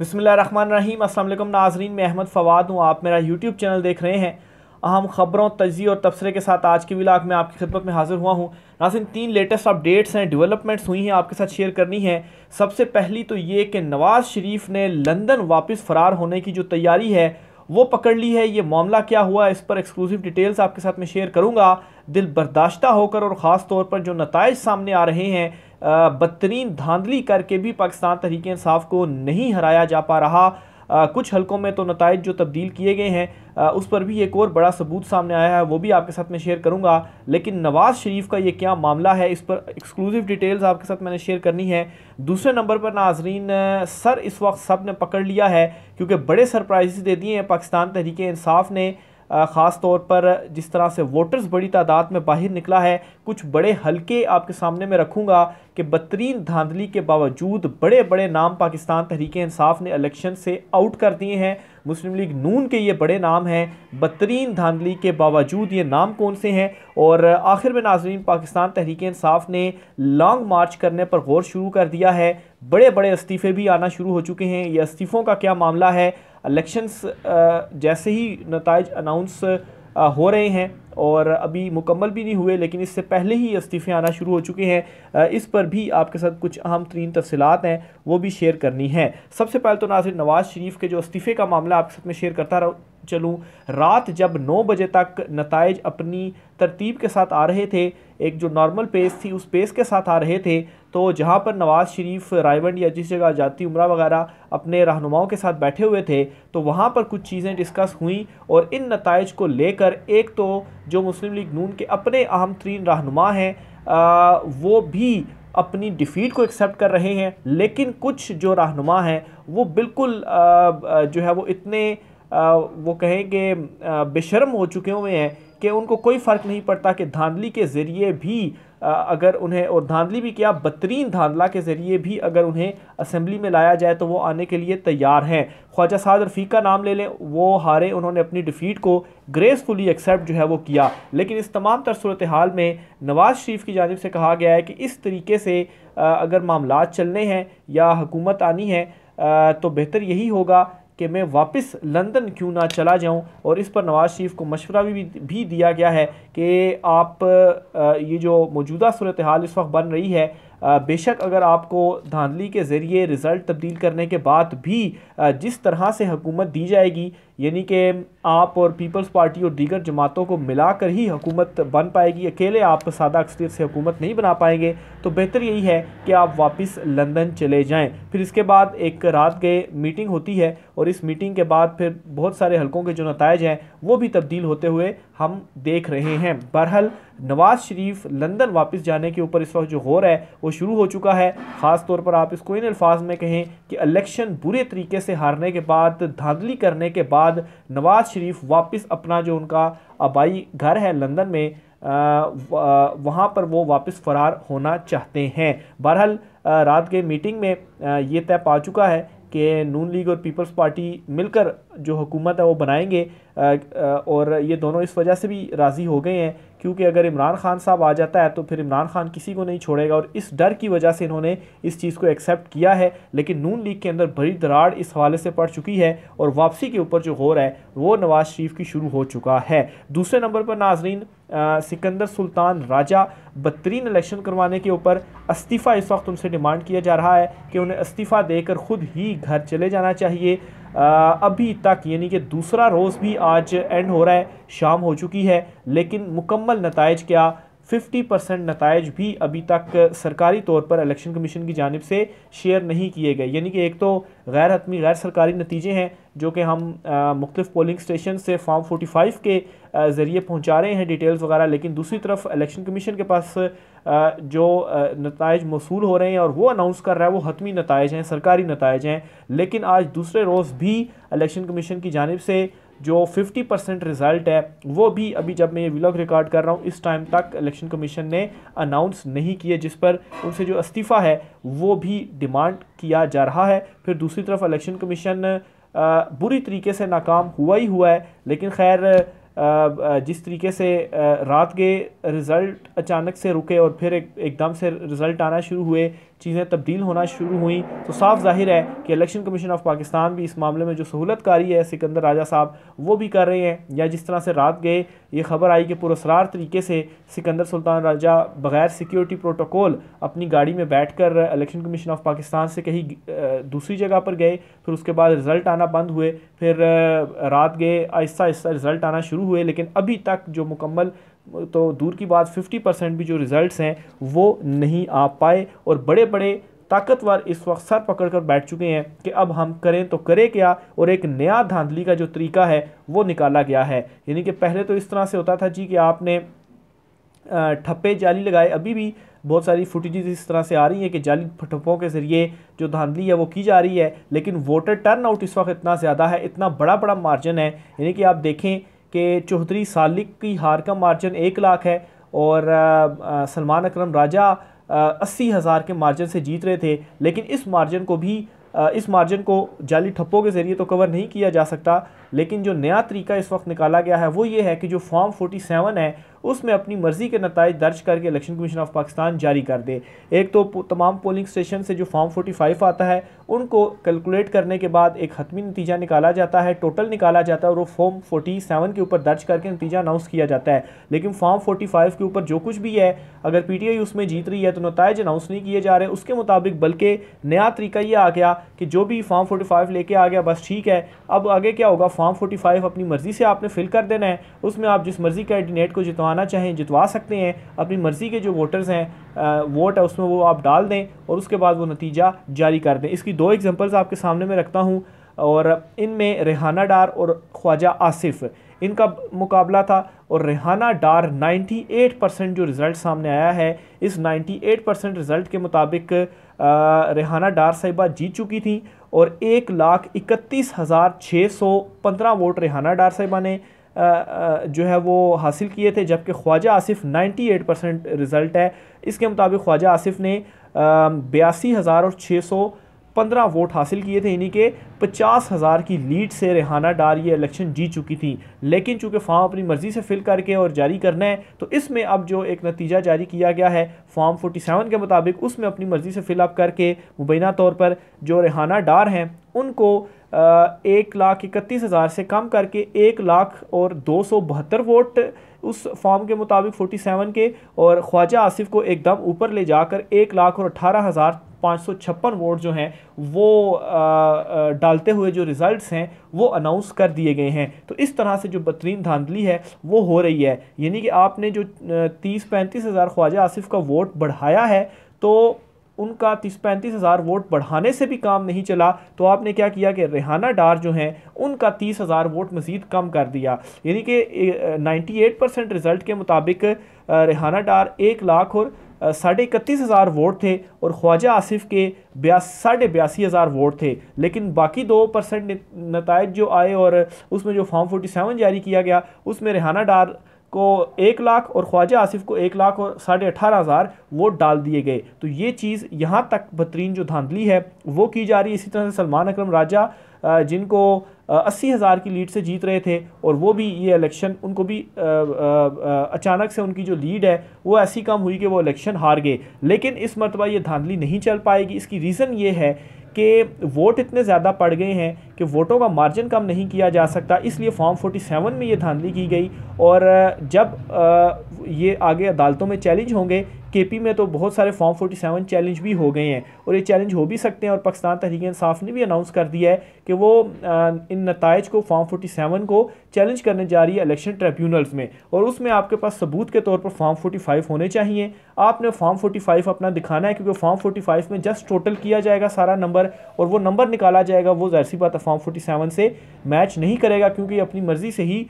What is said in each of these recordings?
बसमीम असल नाजरीन मैं अहमद फ़वाद हूँ आप मेरा यूट्यूब चैनल देख रहे हैं अहम ख़बरों तजी और तबसरे के साथ आज की विलाग में आपकी खिदमत में हाज़िर हुआ हूँ नासिन तीन लेटेस्ट अपडेट्स हैं डेवलपमेंट्स हुई हैं आपके साथ शेयर करनी है सबसे पहली तो ये कि नवाज़ शरीफ ने लंदन वापस फ़रार होने की जो तैयारी है वो पकड़ ली है ये मामला क्या हुआ इस पर एक्सक्लूसिव डिटेल्स आपके साथ मैं शेयर करूँगा दिल बर्दाश्त होकर और ख़ास तौर पर जो नतज सामने आ रहे हैं बदतरीन धांधली करके भी पाकिस्तान तहरीक इंसाफ को नहीं हराया जा पा रहा आ, कुछ हलकों में तो नतज जो तब्दील किए गए हैं आ, उस पर भी एक और बड़ा सबूत सामने आया है वो भी आपके साथ मैं शेयर करूंगा लेकिन नवाज़ शरीफ का ये क्या मामला है इस पर एक्सक्लूसिव डिटेल्स आपके साथ मैंने शेयर करनी है दूसरे नंबर पर नाजरीन सर इस वक्त सब ने पकड़ लिया है क्योंकि बड़े सरप्राइजेस दे दिए हैं पाकिस्तान तहरीक इंसाफ ने ख़ास तौर पर जिस तरह से वोटर्स बड़ी तादाद में बाहर निकला है कुछ बड़े हल्के आपके सामने में रखूँगा कि बदतरीन धांधली के बावजूद बड़े बड़े नाम पाकिस्तान तहरीक इंसाफ ने इलेक्शन से आउट कर दिए हैं मुस्लिम लीग नून के ये बड़े नाम हैं बदतरीन धांधली के बावजूद ये नाम कौन से हैं और आखिर में नाजरीन पाकिस्तान तहरीक इंसाफ ने लॉन्ग मार्च करने पर गौर शुरू कर दिया है बड़े बड़े इस्तीफ़े भी आना शुरू हो चुके हैं ये इस्तीफ़ों का क्या मामला है इलेक्शंस uh, जैसे ही नतज अनाउंस uh, हो रहे हैं और अभी मुकम्मल भी नहीं हुए लेकिन इससे पहले ही इस्तीफ़े आना शुरू हो चुके हैं uh, इस पर भी आपके साथ कुछ अहम तरीन तफसलत हैं वो भी शेयर करनी है सबसे पहले तो नाजिर नवाज़ शरीफ के जो इस्तीफ़े का मामला आपके साथ में शेयर करता रहा चलूं रात जब 9 बजे तक नतज अपनी तरतीब के साथ आ रहे थे एक जो नॉर्मल पेस थी उस पेस के साथ आ रहे थे तो जहाँ पर नवाज़ शरीफ रायबंड या जिस जगह जाती उम्र वगैरह अपने रहनुमाओं के साथ बैठे हुए थे तो वहाँ पर कुछ चीज़ें डिस्कस हुई और इन नतज को लेकर एक तो जो मुस्लिम लीग नून के अपने अहम तरीन रहनुमा हैं वो भी अपनी डिफ़ीट को एक्सेप्ट कर रहे हैं लेकिन कुछ जो रहनुमा हैं वो बिल्कुल आ, जो है वो इतने वो कहें कि बेशर्म हो चुके हुए हैं कि उनको कोई फ़र्क नहीं पड़ता कि धांधली के ज़रिए भी अगर उन्हें और धांधली भी क्या बदतरीन धांधला के ज़रिए भी अगर उन्हें असम्बली में लाया जाए तो वो आने के लिए तैयार हैं ख्वाजा साद रफ़ी का नाम ले लें वो हारे उन्होंने अपनी डिफ़ीट को ग्रेसफुली एक्सेप्ट जो है वो किया लेकिन इस तमाम तर सूरत हाल में नवाज़ शरीफ की जानब से कहा गया है कि इस तरीके से अगर मामला चलने हैं या हुकूमत आनी है तो बेहतर यही होगा कि मैं वापस लंदन क्यों ना चला जाऊं और इस पर नवाज़ शरीफ को मशवरा भी भी दिया गया है कि आप ये जो मौजूदा सूरत हाल इस वक्त बन रही है बेशक अगर आपको धांधली के ज़रिए रिज़ल्ट तब्दील करने के बाद भी जिस तरह से हुकूमत दी जाएगी यानी कि आप और पीपल्स पार्टी और दीगर जमातों को मिलाकर ही हुकूमत बन पाएगी अकेले आप सादा अक्सरियत से हुकूमत नहीं बना पाएंगे तो बेहतर यही है कि आप वापस लंदन चले जाएं फिर इसके बाद एक रात गए मीटिंग होती है और इस मीटिंग के बाद फिर बहुत सारे हलकों के जो नतज हैं वो भी तब्दील होते हुए हम देख रहे हैं बहरहाल नवाज़ शरीफ लंदन वापस जाने के ऊपर इस वक्त जो गौर है वो शुरू हो चुका है ख़ास तौर पर आप इसको इन अल्फाज में कहें कि इलेक्शन बुरे तरीके से हारने के बाद धांधली करने के बाद बाद नवाज शरीफ वापस अपना जो उनका आबाई घर है लंदन में वहाँ पर वो वापस फ़रार होना चाहते हैं बहरहाल रात के मीटिंग में ये तय पा चुका है कि नून लीग और पीपल्स पार्टी मिलकर जो हुकूमत है वो बनाएंगे और ये दोनों इस वजह से भी राज़ी हो गए हैं क्योंकि अगर इमरान खान साहब आ जाता है तो फिर इमरान खान किसी को नहीं छोड़ेगा और इस डर की वजह से इन्होंने इस चीज़ को एक्सेप्ट किया है लेकिन नून लीग के अंदर बड़ी दराड़ इस हवाले से पड़ चुकी है और वापसी के ऊपर जो हो रहा है वो नवाज शरीफ की शुरू हो चुका है दूसरे नंबर पर नाजरीन सिकंदर सुल्तान राजा बदतरीन इलेक्शन करवाने के ऊपर इस्तीफ़ा इस वक्त उनसे डिमांड किया जा रहा है कि उन्हें इस्तीफ़ा देकर ख़ुद ही घर चले जाना चाहिए अभी तक यानी कि दूसरा रोज़ भी आज एंड हो रहा है शाम हो चुकी है लेकिन मुकम्मल नतज क्या 50 परसेंट नतज भी अभी तक सरकारी तौर पर इलेक्शन कमीशन की जानब से शेयर नहीं किए गए यानी कि एक तो गैर हतमी गैर सरकारी नतीजे हैं जो कि हम मुख्तफ़ पोलिंग स्टेशन से फॉर्म 45 के ज़रिए पहुंचा रहे हैं डिटेल्स वगैरह लेकिन दूसरी तरफ इलेक्शन कमीशन के पास जो नतज मौसू हो रहे हैं और वो अनाउंस कर रहा है वो हतमी नतज हैं सरकारी नतज हैं लेकिन आज दूसरे रोज़ भी इलेक्शन कमीशन की जानब से जो 50 परसेंट रिज़ल्ट है वो भी अभी जब मैं ये व्लॉग रिकॉर्ड कर रहा हूँ इस टाइम तक इलेक्शन कमीशन ने अनाउंस नहीं किए जिस पर उनसे जो इस्तीफ़ा है वो भी डिमांड किया जा रहा है फिर दूसरी तरफ इलेक्शन कमीशन बुरी तरीके से नाकाम हुआ ही हुआ है लेकिन खैर जिस तरीके से रात के रिज़ल्ट अचानक से रुके और फिर एक एकदम से रिज़ल्ट आना शुरू हुए चीज़ें तब्दील होना शुरू हुई तो साफ जाहिर है कि इलेक्शन कमीशन ऑफ पाकिस्तान भी इस मामले में जो सहूलत कारी है सिकंदर राजा साहब वो भी कर रहे हैं या जिस तरह से रात गए ये खबर आई कि पुरसरार तरीके से सिकंदर सुल्तान राजा बगैर सिक्योरिटी प्रोटोकॉल अपनी गाड़ी में बैठ कर इलेक्शन कमीशन ऑफ पाकिस्तान से कहीं दूसरी जगह पर गए फिर उसके बाद रिज़ल्ट आना बंद हुए फिर रात गए आहिस्ता आहिस्ता रिज़ल्ट आना शुरू हुए लेकिन अभी तक जो मुकम्मल तो दूर की बात 50 परसेंट भी जो रिज़ल्ट्स हैं वो नहीं आ पाए और बड़े बड़े ताकतवर इस वक्त सर पकड़ कर बैठ चुके हैं कि अब हम करें तो करें क्या और एक नया धांधली का जो तरीका है वो निकाला गया है यानी कि पहले तो इस तरह से होता था जी कि आपने ठप्पे जाली लगाए अभी भी बहुत सारी फुटेजेस इस तरह से आ रही हैं कि जाली ठप्पों के ज़रिए जो धांधली है वो की जा रही है लेकिन वोटर टर्न आउट इस वक्त इतना ज़्यादा है इतना बड़ा बड़ा मार्जिन है यानी कि आप देखें कि चौधरी सालिक की हार का मार्जिन एक लाख है और सलमान अकरम राजा अस्सी हज़ार के मार्जिन से जीत रहे थे लेकिन इस मार्जिन को भी इस मार्जिन को जाली ठप्पों के ज़रिए तो कवर नहीं किया जा सकता लेकिन जो नया तरीका इस वक्त निकाला गया है वो ये है कि जो फॉर्म 47 है उसमें अपनी मर्जी के नतज दर्ज करके इलेक्शन कमीशन ऑफ पाकिस्तान जारी कर दे एक तो तमाम पोलिंग स्टेशन से जो फॉर्म फोर्टी फाइव आता है उनको कैलकुलेट करने के बाद एक हतमी नतीजा निकाला जाता है टोटल निकाला जाता है और वो फॉर्म फोर्टी सेवन के ऊपर दर्ज करके नतीजा अनाउंस किया जाता है लेकिन फॉर्म फोर्टी फाइव के ऊपर जो कुछ भी है अगर पी टी आई उसमें जीत रही है तो नतज अनाउंस नहीं किए जा रहे उसके मुताबिक बल्कि नया तरीका ये आ गया कि जो भी फॉर्म फोर्टी फाइव लेके आ गया बस ठीक है अब आगे क्या होगा फॉर्म फोर्टी फाइव अपनी मर्जी से आपने फिल कर देना है उसमें आप जिस मर्जी कैंडिडेट को जितवा जितवाना चाहें जितवा सकते हैं अपनी मर्ज़ी के जो वोटर्स हैं वोट है उसमें वो आप डाल दें और उसके बाद वो नतीजा जारी कर दें इसकी दो एग्जाम्पल्स आपके सामने में रखता हूँ और इनमें रेहाना डार और ख्वाजा आसिफ इनका मुकाबला था और रेहाना डार 98 परसेंट जो रिज़ल्ट सामने आया है इस 98 परसेंट रिज़ल्ट के मुताबिक रेहाना डार साहिबा जीत चुकी थी और एक लाख इकतीस हज़ार छः सौ पंद्रह वोट रेहाना डार साहिबा ने जो है वो हासिल किए थे जबकि ख्वाजा आसिफ 98 परसेंट रिज़ल्ट है इसके मुताबिक ख्वाजा आसिफ ने बयासी हज़ार और छः सौ पंद्रह वोट हासिल किए थे इन्हीं के पचास हज़ार की लीड से रेहाना डार ये इलेक्शन जीत चुकी थी लेकिन चूंकि फॉर्म अपनी मर्ज़ी से फिल करके और जारी करना है तो इसमें अब जो एक नतीजा जारी किया गया है फॉर्म सेवन के मुताबिक उसमें अपनी मर्ज़ी से फिलअप करके मुबैना तौर पर जो रेहाना डार हैं उनको एक लाख इकतीस हज़ार से कम करके एक लाख और दो सौ बहत्तर वोट उस फॉर्म के मुताबिक फोर्टी सेवन के और ख्वाजा आसिफ को एकदम ऊपर ले जाकर एक लाख और अठारह हज़ार पाँच सौ छप्पन वोट जो हैं वो आ, आ, डालते हुए जो रिज़ल्ट्स हैं वो अनाउंस कर दिए गए हैं तो इस तरह से जो बदतरीन धांधली है वो हो रही है यानी कि आपने जो तीस पैंतीस हज़ार ख्वाजा आसिफ का वोट बढ़ाया है तो उनका तीस पैंतीस हज़ार वोट बढ़ाने से भी काम नहीं चला तो आपने क्या किया कि रेहाना डार जो हैं उनका तीस हज़ार वोट मज़ीद कम कर दिया यानी कि नाइन्टी एट परसेंट रिज़ल्ट के मुताबिक रेहाना डार एक लाख और साढ़े इकतीस हज़ार वोट थे और ख्वाजा आसिफ के बयास साढ़े बयासी हज़ार वोट थे लेकिन बाकी दो परसेंट नतज जो आए और उसमें जो फॉर्म फोर्टी सेवन जारी किया गया उसमें रेहाना डार को एक लाख और ख्वाजा आसिफ को एक लाख और साढ़े अठारह हज़ार वोट डाल दिए गए तो ये चीज़ यहाँ तक बदतरीन जो धांधली है वो की जा रही है इसी तरह से सलमान अक्रम राजा जिनको अस्सी हज़ार की लीड से जीत रहे थे और वो भी ये इलेक्शन उनको भी अचानक से उनकी जो लीड है वो ऐसी कम हुई कि वो इलेक्शन हार गए लेकिन इस मरतबा ये धांधली नहीं चल पाएगी इसकी रीज़न ये है कि वोट इतने ज़्यादा पड़ गए हैं कि वोटों का मार्जिन कम नहीं किया जा सकता इसलिए फॉर्म 47 में ये धांधली की गई और जब ये आगे अदालतों में चैलेंज होंगे केपी में तो बहुत सारे फॉर्म 47 चैलेंज भी हो गए हैं और ये चैलेंज हो भी सकते हैं और पाकिस्तान तहरीक इंसाफ ने भी अनाउंस कर दिया है कि वो इन नतज को फॉर्म 47 को चैलेंज करने जा रही है इलेक्शन ट्रिब्यूनल्स में और उसमें आपके पास सबूत के तौर पर फॉर्म 45 होने चाहिए आपने फॉर्म 45 अपना दिखाना है क्योंकि फॉर्म 45 में जस्ट टोटल किया जाएगा सारा नंबर और वो नंबर निकाला जाएगा वो जहर सी बात है फॉर्म 47 से मैच नहीं करेगा क्योंकि अपनी मर्ज़ी से ही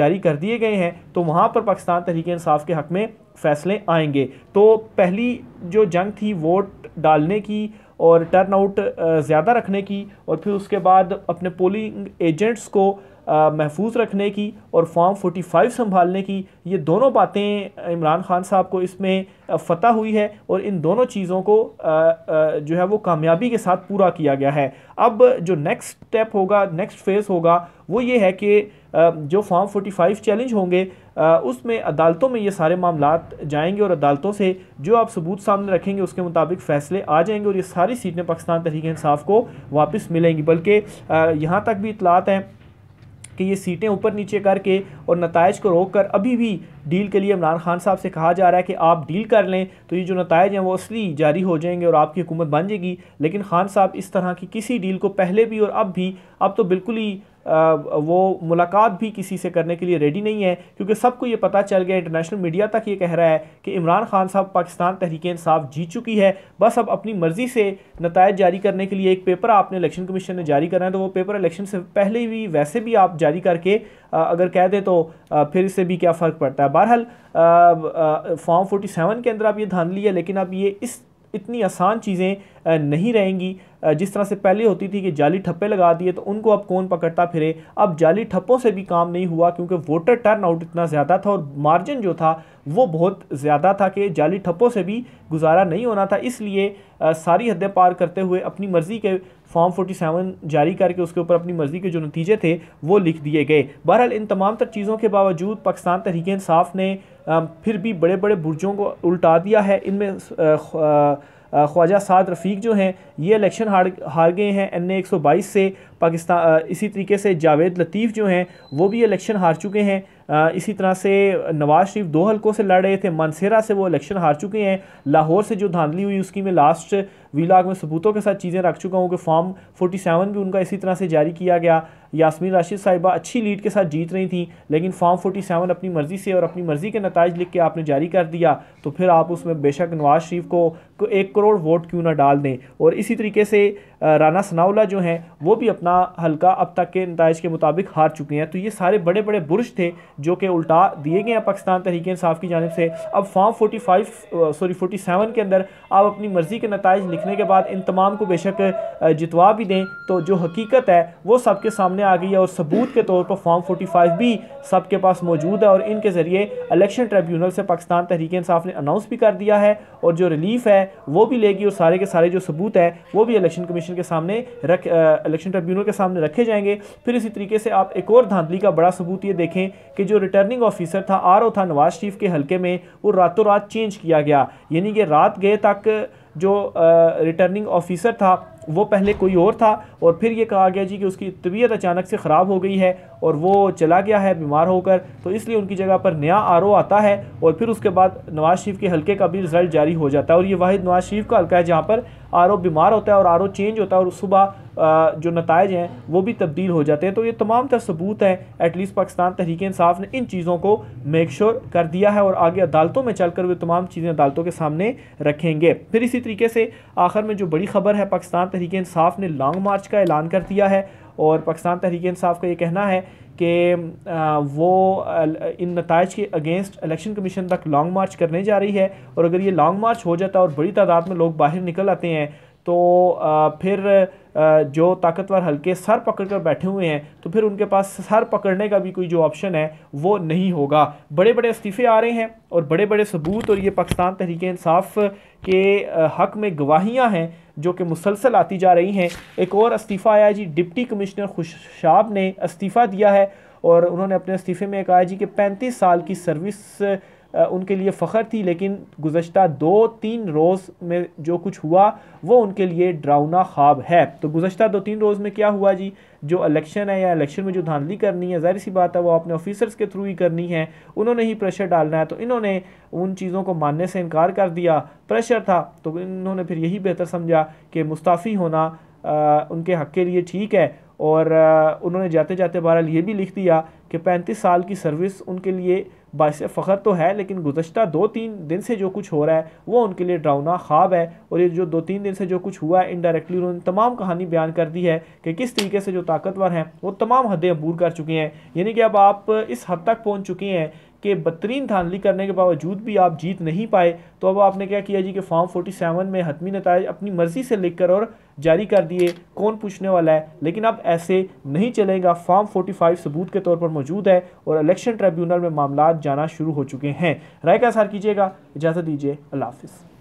जारी कर दिए गए हैं तो वहाँ पर पाकिस्तान तहरीक इंसाफ के हक़ में फैसले आएंगे तो पहली जो जंग थी वोट डालने की और टर्न आउट ज़्यादा रखने की और फिर उसके बाद अपने पोलिंग एजेंट्स को महफूज रखने की और फॉर्म 45 संभालने की ये दोनों बातें इमरान खान साहब को इसमें फतह हुई है और इन दोनों चीज़ों को जो है वो कामयाबी के साथ पूरा किया गया है अब जो नेक्स्ट स्टेप होगा नेक्स्ट फेज़ होगा वो ये है कि जो फॉर्म 45 चैलेंज होंगे उसमें अदालतों में ये सारे मामला जाएंगे और अदालतों से जो आप सबूत सामने रखेंगे उसके मुताबिक फ़ैसले आ जाएंगे और ये सारी सीटें पाकिस्तान तहरीक इंसाफ को वापस मिलेंगी बल्कि यहाँ तक भी इतलात हैं कि ये सीटें ऊपर नीचे करके और नतज को रोक कर अभी भी डील के लिए इमरान खान साहब से कहा जा रहा है कि आप डील कर लें तो ये जो नतज हैं वो असली जारी हो जाएंगे और आपकी हुकूमत बन जाएगी लेकिन खान साहब इस तरह की किसी डील को पहले भी और अब भी अब तो बिल्कुल ही वो मुलाकात भी किसी से करने के लिए रेडी नहीं है क्योंकि सबको ये पता चल गया इंटरनेशनल मीडिया तक ये कह रहा है कि इमरान खान साहब पाकिस्तान तहरीक इंसाफ जीत चुकी है बस अब अपनी मर्ज़ी से नतज जारी करने के लिए एक पेपर आपने इलेक्शन कमीशन ने जारी करा है तो वो पेपर इलेक्शन से पहले भी वैसे भी आप जारी करके अगर कह दें तो फिर इससे भी क्या फ़र्क पड़ता है बहरहाल फॉर्म फोर्टी सेवन के अंदर आप ये धान लिया लेकिन अब ये इस इतनी आसान चीज़ें नहीं रहेंगी जिस तरह से पहले होती थी कि जाली ठप्पे लगा दिए तो उनको अब कौन पकड़ता फिरे अब जाली ठप्पों से भी काम नहीं हुआ क्योंकि वोटर टर्न आउट इतना ज़्यादा था और मार्जिन जो था वो बहुत ज़्यादा था कि जाली ठप्पों से भी गुजारा नहीं होना था इसलिए सारी हदें पार करते हुए अपनी मर्ज़ी के फॉर्म 47 जारी करके उसके ऊपर अपनी मर्ज़ी के जो नतीजे थे वो लिख दिए गए बहरहाल इन तमाम तर चीज़ों के बावजूद पाकिस्तान तहरीक इंसाफ ने फिर भी बड़े बड़े बुरजों को उल्टा दिया है इनमें ख्वाजा साद रफ़ीक जो हैं ये इलेक्शन हार हार गए हैं एन ए एक सौ बाईस से पाकिस्तान इसी तरीके से जावेद लतीफ़ जो हैं वो भी इलेक्शन हार चुके हैं इसी तरह से नवाज़ शरीफ दो हलकों से लड़ रहे थे मानसेरा से वो इलेक्शन हार चुके हैं लाहौर से जो धांधली हुई उसकी में लास्ट वीलाग में सबूतों के साथ चीज़ें रख चुका हूँ कि फॉर्म सेवन भी उनका इसी तरह से जारी किया गया यासमीन राशिद साहिबा अच्छी लीड के साथ जीत रही थी लेकिन फॉर्म सेवन अपनी मर्ज़ी से और अपनी मर्ज़ी के नतज लिख के आपने जारी कर दिया तो फिर आप उसमें बेशक नवाज शरीफ को, एक करोड़ वोट क्यों ना डाल दें और इसी तरीके से राना सनाउला जो हैं वो भी अपना हल्का अब तक के नतज के मुताबिक हार चुके हैं तो ये सारे बड़े बड़े बुरश थे जो कि उल्टा दिए गए हैं पाकिस्तान तहरीक इंसाफ की जानब से अब फॉर्म फोर्टी सॉरी फोर्टी के अंदर आप अपनी मर्ज़ी के नतज लिख देखने के बाद इन तमाम को बेशक जितवा भी दें तो जो हकीकत है वो सबके सामने आ गई है और सबूत के तौर पर फॉर्म 45 भी सबके पास मौजूद है और इनके ज़रिए इलेक्शन ट्रिब्यूनल से पाकिस्तान तहरीक इंसाफ ने अनाउंस भी कर दिया है और जो रिलीफ है वो भी लेगी और सारे के सारे जो सबूत है वो भी इलेक्शन कमीशन के सामने रख इलेक्शन ट्रिब्यूनल के सामने रखे जाएंगे फिर इसी तरीके से आप एक और धांधली का बड़ा सबूत ये देखें कि जो रिटर्निंग ऑफिसर था आर था नवाज शरीफ के हल्के में वो रातों रात चेंज किया गया यानी कि रात गए तक जो रिटर्निंग ऑफिसर था वो पहले कोई और था और फिर ये कहा गया जी कि उसकी तबीयत अचानक से ख़राब हो गई है और वो चला गया है बीमार होकर तो इसलिए उनकी जगह पर नया आर आता है और फिर उसके बाद नवाज शरीफ के हल्के का भी रिज़ल्ट जारी हो जाता है और ये वाहिद नवाज शरीफ का हल्का है जहाँ पर आर बीमार होता है और आर चेंज होता है और सुबह जो नतज हैं वो भी तब्दील हो जाते हैं तो ये तमाम तर सबूत हैं एटलीस्ट पाकिस्तान तहरीक इंसाफ ने इन चीज़ों को मेक श्योर कर दिया है और आगे अदालतों में चल कर वे तमाम चीज़ें अदालतों के सामने रखेंगे फिर इसी तरीके से आखिर में जो बड़ी खबर है पाकिस्तान तहरीक इंसाफ ने लॉन्ग मार्च का ऐलान कर दिया है और पाकिस्तान तहरीक इंसाफ का ये कहना है कि वो इन नतज के अगेंस्ट इलेक्शन कमीशन तक लॉन्ग मार्च करने जा रही है और अगर ये लॉन्ग मार्च हो जाता है और बड़ी तादाद में लोग बाहर निकल आते हैं तो फिर जो ताकतवर हल्के सर पकड़ कर बैठे हुए हैं तो फिर उनके पास सर पकड़ने का भी कोई जो ऑप्शन है वो नहीं होगा बड़े बड़े इस्तीफ़े आ रहे हैं और बड़े बड़े सबूत और ये पाकिस्तान तहरीक इंसाफ के हक़ में गवाहियाँ हैं जो कि मुसलसल आती जा रही हैं एक और इस्तीफ़ा आया जी डिप्टी कमिश्नर खुशाब ने इस्तीफ़ा दिया है और उन्होंने अपने इस्तीफ़े में कहा जी कि पैंतीस साल की सर्विस उनके लिए फ़ख्र थी लेकिन गुज्त दो तीन रोज़ में जो कुछ हुआ वो उनके लिए ड्राउना ख्वाब है तो गुज्त दो तीन रोज़ में क्या हुआ जी जो इलेक्शन है या इलेक्शन में जो धांधली करनी है जाहिर सी बात है वो अपने ऑफिसर्स के थ्रू ही करनी है उन्होंने ही प्रेशर डालना है तो इन्होंने उन चीज़ों को मानने से इनकार कर दिया प्रेशर था तो इन्होंने फिर यही बेहतर समझा कि मुस्ताफ़ी होना आ, उनके हक़ के लिए ठीक है और आ, उन्होंने जाते जाते बहरहाल ये भी लिख दिया कि पैंतीस साल की सर्विस उनके लिए बायस फ़ख्र तो है लेकिन गुजशत दो तीन दिन से जो कुछ हो रहा है वो उनके लिए डरावना ख्वाब है और ये जो दो तीन दिन से जो कुछ हुआ है इनडायरेक्टली उन्होंने तमाम कहानी बयान कर दी है कि किस तरीके से जो ताकतवर हैं वो तमाम हदें अबूर कर चुके हैं यानी कि अब आप इस हद तक पहुँच चुके हैं कि बदतरीन धांधली करने के बावजूद भी आप जीत नहीं पाए तो अब आपने क्या किया जी कि फॉर्म सेवन में हतमी नतज अपनी मर्ज़ी से लिख कर और जारी कर दिए कौन पूछने वाला है लेकिन अब ऐसे नहीं चलेगा फॉर्म फ़ाइव सबूत के तौर पर मौजूद है और इलेक्शन ट्रिब्यूनल में मामला जाना शुरू हो चुके हैं राय का सार कीजिएगा इजाज़त दीजिए अल्लाह हाफिज़